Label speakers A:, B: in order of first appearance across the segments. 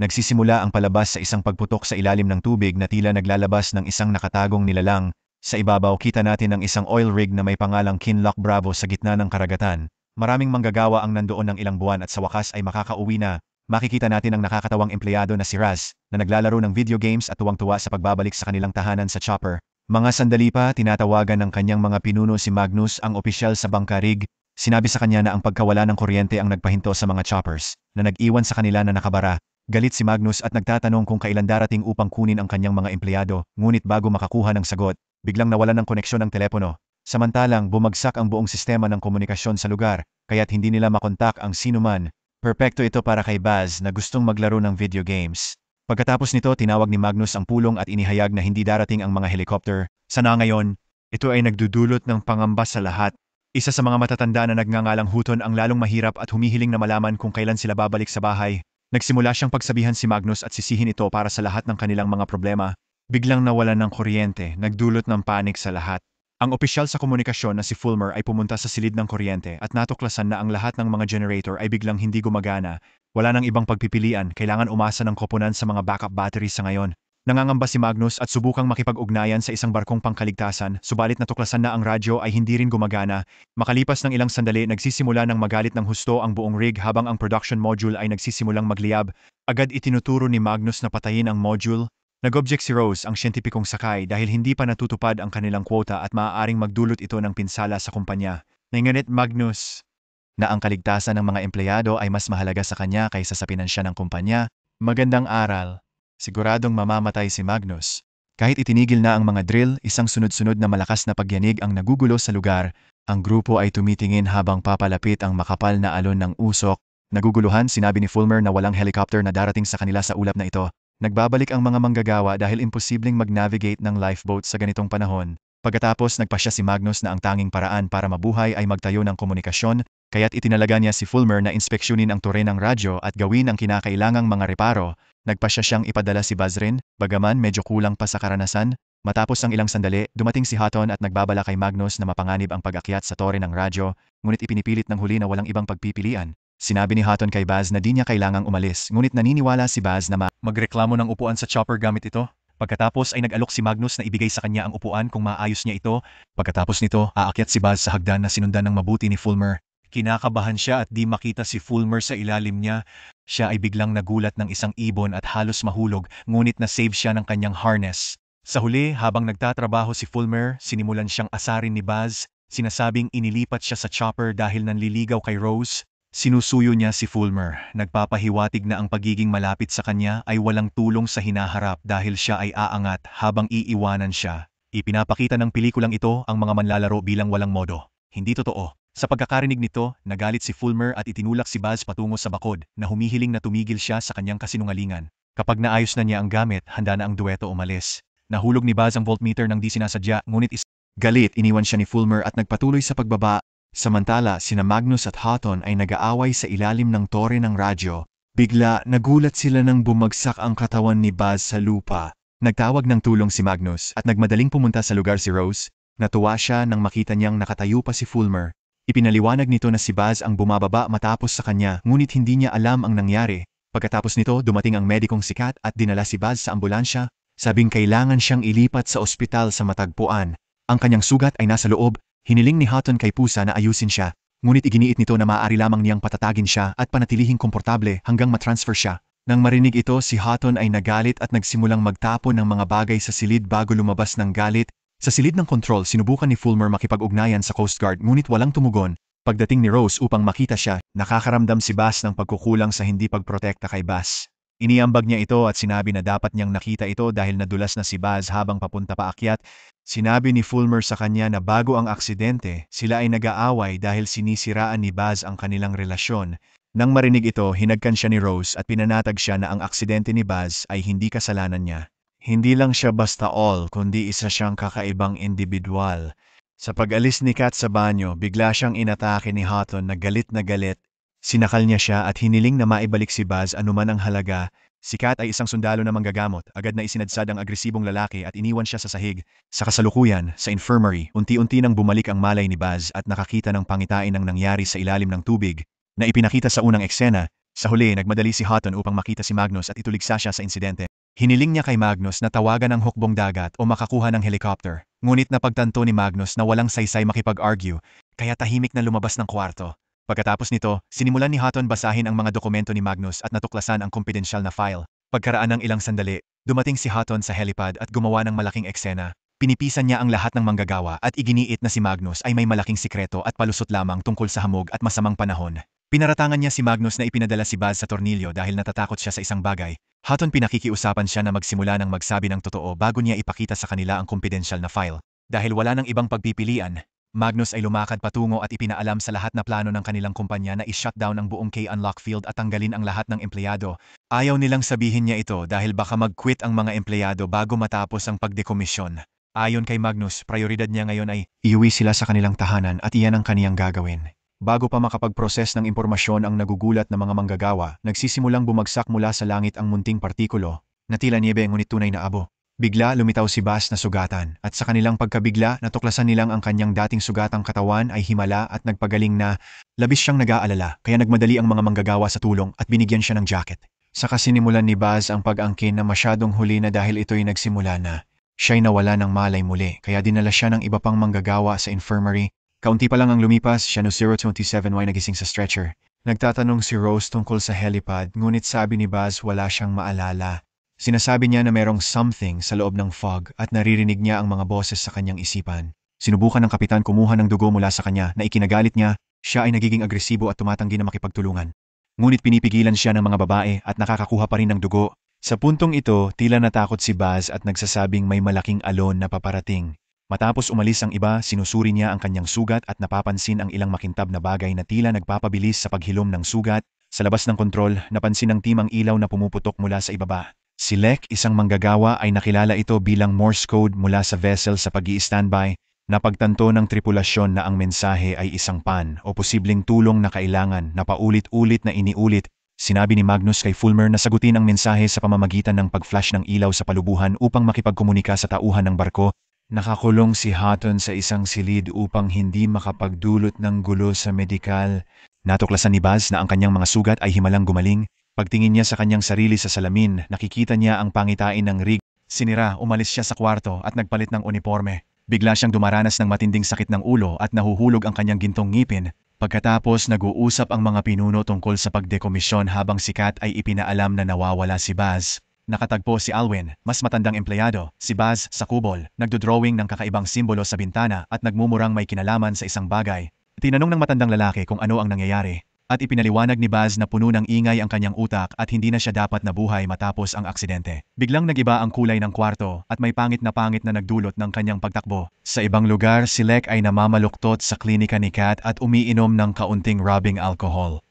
A: nagsisimula ang palabas sa isang pagputok sa ilalim ng tubig na tila naglalabas ng isang nakatagong nilalang. Sa ibabaw kita natin ang isang oil rig na may pangalang Kinlock Bravo sa gitna ng karagatan. Maraming manggagawa ang nandoon ng ilang buwan at sa wakas ay makakauwi na. Makikita natin ang nakakatawang empleyado na si Raz na naglalaro ng video games at tuwang-tuwa sa pagbabalik sa kanilang tahanan sa chopper. Mga sandali pa, tinatawagan ng kanyang mga pinuno si Magnus ang opisyal sa bangka rig. Sinabi sa kanya na ang pagkawala ng kuryente ang nagpahinto sa mga choppers na nag-iwan sa kanila na nakabara. Galit si Magnus at nagtatanong kung kailan darating upang kunin ang kanyang mga empleyado, ngunit bago makakuha ng sagot, biglang nawalan ng koneksyon ang telepono. Samantalang bumagsak ang buong sistema ng komunikasyon sa lugar, kaya't hindi nila makontak ang sinuman. Perpekto ito para kay Baz na gustong maglaro ng video games. Pagkatapos nito tinawag ni Magnus ang pulong at inihayag na hindi darating ang mga helicopter. Sana ngayon, ito ay nagdudulot ng pangamba sa lahat. Isa sa mga matatanda na nagngangalang huton ang lalong mahirap at humihiling na malaman kung kailan sila babalik sa bahay Nagsimula siyang pagsabihan si Magnus at sisihin ito para sa lahat ng kanilang mga problema. Biglang nawalan ng kuryente, nagdulot ng panik sa lahat. Ang opisyal sa komunikasyon na si Fulmer ay pumunta sa silid ng kuryente at natuklasan na ang lahat ng mga generator ay biglang hindi gumagana. Wala nang ibang pagpipilian, kailangan umasa ng koponan sa mga backup battery sa ngayon. Nangangamba si Magnus at subukang makipag-ugnayan sa isang barkong pangkaligtasan, subalit natuklasan na ang radyo ay hindi rin gumagana. Makalipas ng ilang sandali nagsisimula ng magalit ng husto ang buong rig habang ang production module ay nagsisimulang magliyab. Agad itinuturo ni Magnus na patayin ang module. Nag-object si Rose ang siyentipikong sakay dahil hindi pa natutupad ang kanilang kwota at maaaring magdulot ito ng pinsala sa kumpanya. Nanganit Magnus na ang kaligtasan ng mga empleyado ay mas mahalaga sa kanya kaysa sa pinansya ng kumpanya. Magandang aral. Siguradong mamamatay si Magnus. Kahit itinigil na ang mga drill, isang sunod-sunod na malakas na pagyanig ang nagugulo sa lugar, ang grupo ay tumitingin habang papalapit ang makapal na alon ng usok. Naguguluhan sinabi ni Fulmer na walang helicopter na darating sa kanila sa ulap na ito. Nagbabalik ang mga manggagawa dahil imposibleng mag-navigate ng lifeboat sa ganitong panahon. Pagkatapos nagpasya si Magnus na ang tanging paraan para mabuhay ay magtayo ng komunikasyon, kaya't itinalaga niya si Fulmer na inspeksyonin ang tore ng radyo at gawin ang kinakailangang mga reparo, nagpasya siyang ipadala si Bazrin, bagaman medyo kulang pa sa karanasan, matapos ang ilang sandali, dumating si Hatton at nagbabala kay Magnus na mapanganib ang pag-akyat sa tore ng radyo, ngunit ipinipilit ng huli na walang ibang pagpipilian. Sinabi ni Hatton kay Baz na di niya kailangang umalis, ngunit naniniwala si Baz na ma magreklamo ng upuan sa chopper gamit ito. Pagkatapos ay nag-alok si Magnus na ibigay sa kanya ang upuan kung maayos niya ito. Pagkatapos nito, aakyat si Baz sa hagdan na sinundan ng mabuti ni Fulmer. Kinakabahan siya at di makita si Fulmer sa ilalim niya. Siya ay biglang nagulat ng isang ibon at halos mahulog ngunit na-save siya ng kanyang harness. Sa huli, habang nagtatrabaho si Fulmer, sinimulan siyang asarin ni Baz, sinasabing inilipat siya sa chopper dahil nanliligaw kay Rose. Sinusuyo niya si Fulmer, nagpapahiwatig na ang pagiging malapit sa kanya ay walang tulong sa hinaharap dahil siya ay aangat habang iiwanan siya. Ipinapakita ng pelikulang ito ang mga manlalaro bilang walang modo. Hindi totoo. Sa pagkakarinig nito, nagalit si Fulmer at itinulak si Baz patungo sa bakod na humihiling na tumigil siya sa kanyang kasinungalingan. Kapag naayos na niya ang gamit, handa na ang dueto umalis. Nahulog ni Baz ang voltmeter nang di sinasadya, ngunit is galit iniwan siya ni Fulmer at nagpatuloy sa pagbaba. Samantala, sina Magnus at Houghton ay nag-aaway sa ilalim ng tore ng radyo. Bigla, nagulat sila nang bumagsak ang katawan ni Baz sa lupa. Nagtawag ng tulong si Magnus at nagmadaling pumunta sa lugar si Rose. Natuwa siya nang makita niyang nakatayo pa si Fulmer Ipinaliwanag nito na si Baz ang bumababa matapos sa kanya ngunit hindi niya alam ang nangyari. Pagkatapos nito dumating ang medikong sikat at dinala si Baz sa ambulansya, sabing kailangan siyang ilipat sa ospital sa matagpuan. Ang kanyang sugat ay nasa loob, hiniling ni Hutton kay Pusa na ayusin siya, ngunit iginiit nito na maaari lamang niyang patatagin siya at panatilihing komportable hanggang matransfer siya. Nang marinig ito si Hutton ay nagalit at nagsimulang magtapon ng mga bagay sa silid bago lumabas ng galit, sa silid ng control sinubukan ni Fulmer makipag-ugnayan sa Coast Guard ngunit walang tumugon. Pagdating ni Rose upang makita siya, nakakaramdam si Bass ng pagkukulang sa hindi pagprotekta kay Bass. Iniambag niya ito at sinabi na dapat niyang nakita ito dahil nadulas na si Baz habang papunta paakyat. Sinabi ni Fulmer sa kanya na bago ang aksidente, sila ay nag-aaway dahil sinisiraan ni Baz ang kanilang relasyon. Nang marinig ito, hinagkan siya ni Rose at pinanatag siya na ang aksidente ni Baz ay hindi kasalanan niya. Hindi lang siya basta all, kundi isa siyang kakaibang individual. Sa pag-alis ni Kat sa banyo, bigla siyang inatake ni Hutton na galit na galit. Sinakal niya siya at hiniling na maibalik si Baz anuman ang halaga. Si Kat ay isang sundalo na manggagamot, agad na isinadsad ang agresibong lalaki at iniwan siya sa sahig. Sa kasalukuyan, sa infirmary, unti-unti nang bumalik ang malay ni Baz at nakakita ng pangitain ng nangyari sa ilalim ng tubig, na ipinakita sa unang eksena. Sa huli, nagmadali si Hutton upang makita si Magnus at ituligsa siya sa insidente. Hiniling niya kay Magnus na tawagan ang hukbong dagat o makakuha ng helicopter, ngunit napagtanto ni Magnus na walang saysay makipag-argue, kaya tahimik na lumabas ng kwarto. Pagkatapos nito, sinimulan ni Hutton basahin ang mga dokumento ni Magnus at natuklasan ang kumpidensyal na file. Pagkaraan ng ilang sandali, dumating si Hutton sa helipad at gumawa ng malaking eksena. Pinipisan niya ang lahat ng manggagawa at iginiit na si Magnus ay may malaking sikreto at palusot lamang tungkol sa hamog at masamang panahon. Pinaratangan niya si Magnus na ipinadala si Baz sa tornilyo dahil natatakot siya sa isang bagay, Hatton pinakikiusapan siya na magsimula ng magsabi ng totoo bago niya ipakita sa kanila ang confidential na file. Dahil wala nang ibang pagpipilian, Magnus ay lumakad patungo at ipinaalam sa lahat na plano ng kanilang kumpanya na i-shutdown ang buong K-Unlock Field at tanggalin ang lahat ng empleyado. Ayaw nilang sabihin niya ito dahil baka mag-quit ang mga empleyado bago matapos ang pagdekomisyon. Ayon kay Magnus, prioridad niya ngayon ay iuwi sila sa kanilang tahanan at iyan ang kaniyang gagawin. Bago pa makapag-proses ng impormasyon ang nagugulat na mga manggagawa, nagsisimulang bumagsak mula sa langit ang munting partikulo, na tila niebe ngunit tunay na abo. Bigla lumitaw si Bas na sugatan, at sa kanilang pagkabigla natuklasan nilang ang kanyang dating sugatang katawan ay himala at nagpagaling na labis siyang nag-aalala, kaya nagmadali ang mga manggagawa sa tulong at binigyan siya ng jacket. Saka sinimulan ni Baz ang pag-angkin na masyadong huli na dahil ito'y nagsimula na. Siya'y nawala ng malay muli, kaya dinala siya ng iba pang manggagawa sa infirmary Kaunti pa lang ang lumipas, siya no 027Y nagising sa stretcher. Nagtatanong si Rose tungkol sa helipad, ngunit sabi ni Baz wala siyang maalala. Sinasabi niya na merong something sa loob ng fog at naririnig niya ang mga boses sa kanyang isipan. Sinubukan ng kapitan kumuha ng dugo mula sa kanya na ikinagalit niya, siya ay nagiging agresibo at tumatanggi na makipagtulungan. Ngunit pinipigilan siya ng mga babae at nakakakuha pa rin ng dugo. Sa puntong ito, tila natakot si Baz at nagsasabing may malaking alon na paparating. Matapos umalis ang iba, sinusuri niya ang kanyang sugat at napapansin ang ilang makintab na bagay na tila nagpapabilis sa paghilom ng sugat. Sa labas ng kontrol, napansin ng team ang ilaw na pumuputok mula sa ibaba. Si Lek, isang manggagawa, ay nakilala ito bilang Morse code mula sa vessel sa pag standby Napagtanto ng tripulasyon na ang mensahe ay isang pan o posibleng tulong na kailangan na paulit-ulit na iniulit. Sinabi ni Magnus kay Fulmer na sagutin ang mensahe sa pamamagitan ng pag-flash ng ilaw sa palubuhan upang makipagkomunika sa tauhan ng barko. Nakakulong si Hatton sa isang silid upang hindi makapagdulot ng gulo sa medikal. Natuklasan ni Baz na ang kanyang mga sugat ay himalang gumaling. Pagtingin niya sa kanyang sarili sa salamin, nakikita niya ang pangitain ng rig. Sinira, umalis siya sa kwarto at nagpalit ng uniforme. Bigla siyang dumaranas ng matinding sakit ng ulo at nahuhulog ang kanyang gintong ngipin. Pagkatapos nag-uusap ang mga pinuno tungkol sa pagdekomisyon habang si Kat ay ipinaalam na nawawala si Baz nakatagpo si Alwin, mas matandang empleyado, si Baz, sa kubol, nagdodrawing ng kakaibang simbolo sa bintana at nagmumurang may kinalaman sa isang bagay. Tinanong ng matandang lalaki kung ano ang nangyayari, at ipinaliwanag ni Baz na puno ng ingay ang kanyang utak at hindi na siya dapat nabuhay matapos ang aksidente. Biglang nagiba ang kulay ng kwarto at may pangit na pangit na nagdulot ng kanyang pagtakbo. Sa ibang lugar, si Lek ay namamaluktot sa klinika ni Kat at umiinom ng kaunting rubbing alcohol.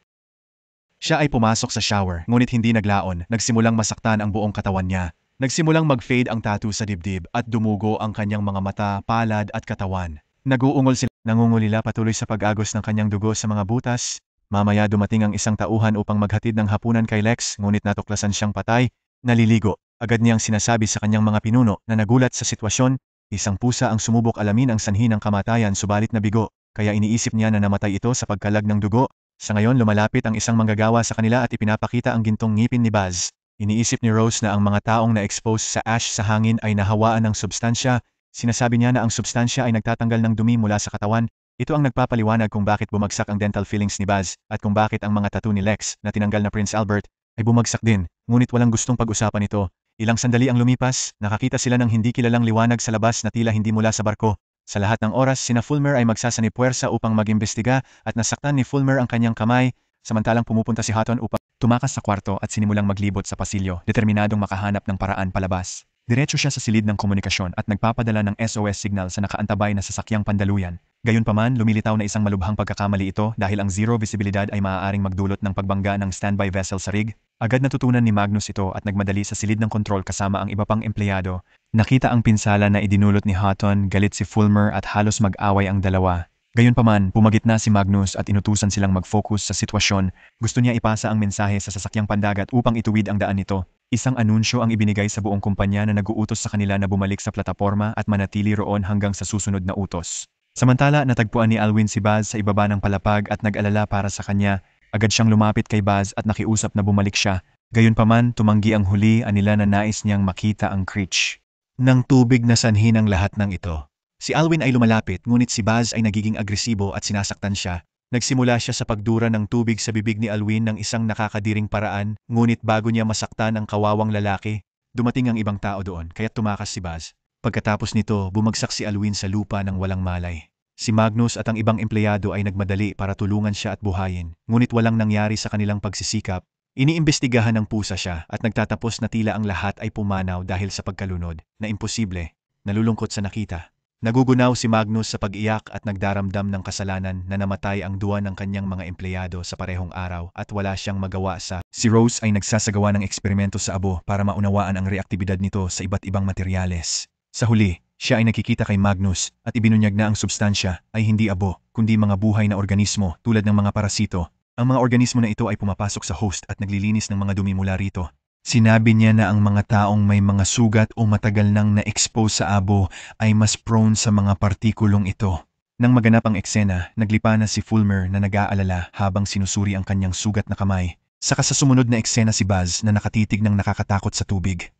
A: Siya ay pumasok sa shower, ngunit hindi naglaon, nagsimulang masaktan ang buong katawan niya. Nagsimulang mag-fade ang tattoo sa dibdib at dumugo ang kanyang mga mata, palad at katawan. Naguungol sila, nangungulila patuloy sa pag-agos ng kanyang dugo sa mga butas. Mamaya dumating ang isang tauhan upang maghatid ng hapunan kay Lex, ngunit natuklasan siyang patay, naliligo. Agad niyang sinasabi sa kanyang mga pinuno na nagulat sa sitwasyon, isang pusa ang sumubok alamin ang sanhi ng kamatayan subalit nabigo, kaya iniisip niya na namatay ito sa pagkalag ng dugo, sa ngayon lumalapit ang isang manggagawa sa kanila at ipinapakita ang gintong ngipin ni Baz. Iniisip ni Rose na ang mga taong na-expose sa ash sa hangin ay nahawaan ng substansya, sinasabi niya na ang substansya ay nagtatanggal ng dumi mula sa katawan, ito ang nagpapaliwanag kung bakit bumagsak ang dental fillings ni Baz, at kung bakit ang mga tattoo ni Lex na tinanggal na Prince Albert, ay bumagsak din, ngunit walang gustong pag-usapan ito. Ilang sandali ang lumipas, nakakita sila ng hindi kilalang liwanag sa labas na tila hindi mula sa barko, sa lahat ng oras sina Fulmer ay magsasanipuwersa upang magimbestiga at nasaktan ni Fulmer ang kanyang kamay, samantalang pumupunta si Hutton upang tumakas sa kwarto at sinimulang maglibot sa pasilyo, determinadong makahanap ng paraan palabas. Diretso siya sa silid ng komunikasyon at nagpapadala ng SOS signal sa nakaantabay na sasakyang pandaluyan. Gayunpaman, lumilitaw na isang malubhang pagkakamali ito dahil ang zero visibilidad ay maaaring magdulot ng pagbangga ng standby vessel sa rig. Agad natutunan ni Magnus ito at nagmadali sa silid ng kontrol kasama ang iba pang empleyado Nakita ang pinsala na idinulot ni Houghton, galit si Fulmer at halos mag-away ang dalawa. Gayunpaman, pumagit na si Magnus at inutusan silang mag-focus sa sitwasyon. Gusto niya ipasa ang mensahe sa sasakyang pandagat upang ituwid ang daan nito. Isang anunsyo ang ibinigay sa buong kumpanya na naguutos sa kanila na bumalik sa plataporma at manatili roon hanggang sa susunod na utos. Samantala, natagpuan ni Alwin si Baz sa ibaba ng palapag at nag-alala para sa kanya. Agad siyang lumapit kay Baz at nakiusap na bumalik siya. Gayunpaman, tumanggi ang huli anila na nais niyang makita ang Creech. Nang tubig na sanhin ang lahat ng ito. Si Alwin ay lumalapit ngunit si Baz ay nagiging agresibo at sinasaktan siya. Nagsimula siya sa pagdura ng tubig sa bibig ni Alwin ng isang nakakadiring paraan ngunit bago niya masaktan ang kawawang lalaki, dumating ang ibang tao doon kaya tumakas si Baz. Pagkatapos nito bumagsak si Alwin sa lupa ng walang malay. Si Magnus at ang ibang empleyado ay nagmadali para tulungan siya at buhayin, ngunit walang nangyari sa kanilang pagsisikap, Iniimbestigahan ng pusa siya at nagtatapos na tila ang lahat ay pumanaw dahil sa pagkalunod na imposible, nalulungkot sa nakita. Nagugunaw si Magnus sa pag-iyak at nagdaramdam ng kasalanan na namatay ang duwa ng kanyang mga empleyado sa parehong araw at wala siyang magawa sa... Si Rose ay nagsasagawa ng eksperimento sa abo para maunawaan ang reaktibidad nito sa iba't ibang materyales. Sa huli, siya ay nakikita kay Magnus at ibinunyag na ang substansya ay hindi abo, kundi mga buhay na organismo tulad ng mga parasito ang mga organismo na ito ay pumapasok sa host at naglilinis ng mga dumi mula rito. Sinabi niya na ang mga taong may mga sugat o matagal nang na-expose sa abo ay mas prone sa mga partikulong ito. Nang maganap ang eksena, naglipa na si Fulmer na nag-aalala habang sinusuri ang kanyang sugat na kamay. Saka sa sumunod na eksena si Buzz na nakatitig ng nakakatakot sa tubig.